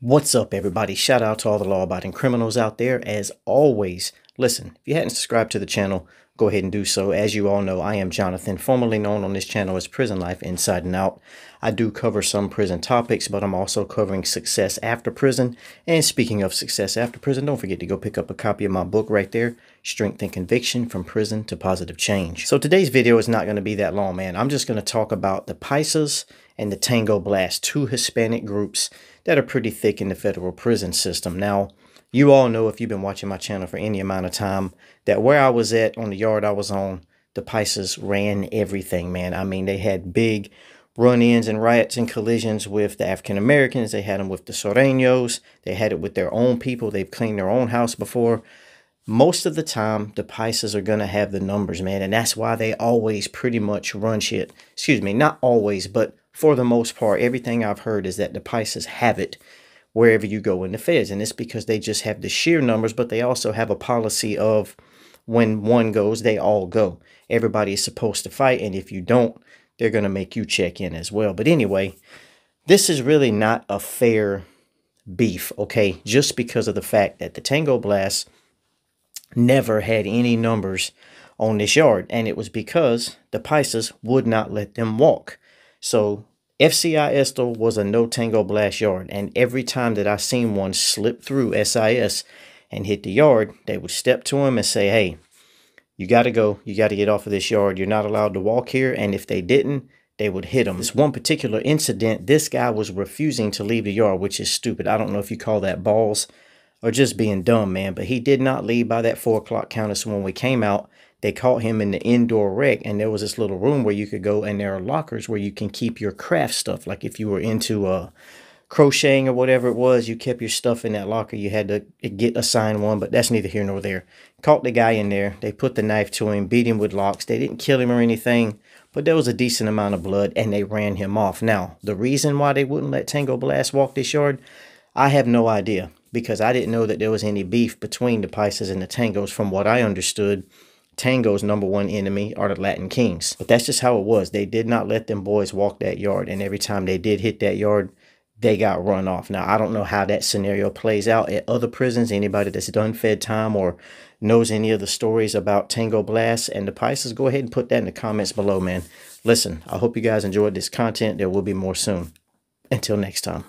What's up, everybody? Shout out to all the law abiding criminals out there. As always, listen, if you hadn't subscribed to the channel, go ahead and do so. As you all know, I am Jonathan, formerly known on this channel as Prison Life Inside and Out. I do cover some prison topics, but I'm also covering success after prison. And speaking of success after prison, don't forget to go pick up a copy of my book right there, Strength and Conviction From Prison to Positive Change. So today's video is not going to be that long, man. I'm just going to talk about the Pisces and the Tango Blast, two Hispanic groups that are pretty thick in the federal prison system. Now, you all know if you've been watching my channel for any amount of time that where I was at on the yard I was on, the Pisces ran everything, man. I mean, they had big run-ins and riots and collisions with the African Americans. They had them with the Soreños. They had it with their own people. They've cleaned their own house before most of the time the Pisces are going to have the numbers, man. And that's why they always pretty much run shit. Excuse me, not always, but for the most part, everything I've heard is that the Pisces have it wherever you go in the feds. And it's because they just have the sheer numbers, but they also have a policy of when one goes, they all go. Everybody is supposed to fight. And if you don't, they're going to make you check in as well. But anyway, this is really not a fair beef, okay? Just because of the fact that the Tango Blast never had any numbers on this yard, and it was because the Pisces would not let them walk. So F C I S T O Estel was a no tango blast yard, and every time that I seen one slip through SIS and hit the yard, they would step to him and say, Hey, you got to go. You got to get off of this yard. You're not allowed to walk here. And if they didn't, they would hit him. This one particular incident, this guy was refusing to leave the yard, which is stupid. I don't know if you call that balls or just being dumb, man. But he did not leave by that four o'clock counter. So when we came out, they caught him in the indoor wreck, and there was this little room where you could go, and there are lockers where you can keep your craft stuff. Like if you were into uh, crocheting or whatever it was, you kept your stuff in that locker. You had to get assigned one, but that's neither here nor there. Caught the guy in there. They put the knife to him, beat him with locks. They didn't kill him or anything, but there was a decent amount of blood, and they ran him off. Now, the reason why they wouldn't let Tango Blast walk this yard, I have no idea because I didn't know that there was any beef between the Pisces and the Tangos. From what I understood, Tango's number one enemy are the Latin Kings. But that's just how it was. They did not let them boys walk that yard, and every time they did hit that yard, they got run off. Now, I don't know how that scenario plays out at other prisons. Anybody that's done fed time or knows any of the stories about Tango Blast and the Pisces, go ahead and put that in the comments below, man. Listen, I hope you guys enjoyed this content. There will be more soon. Until next time.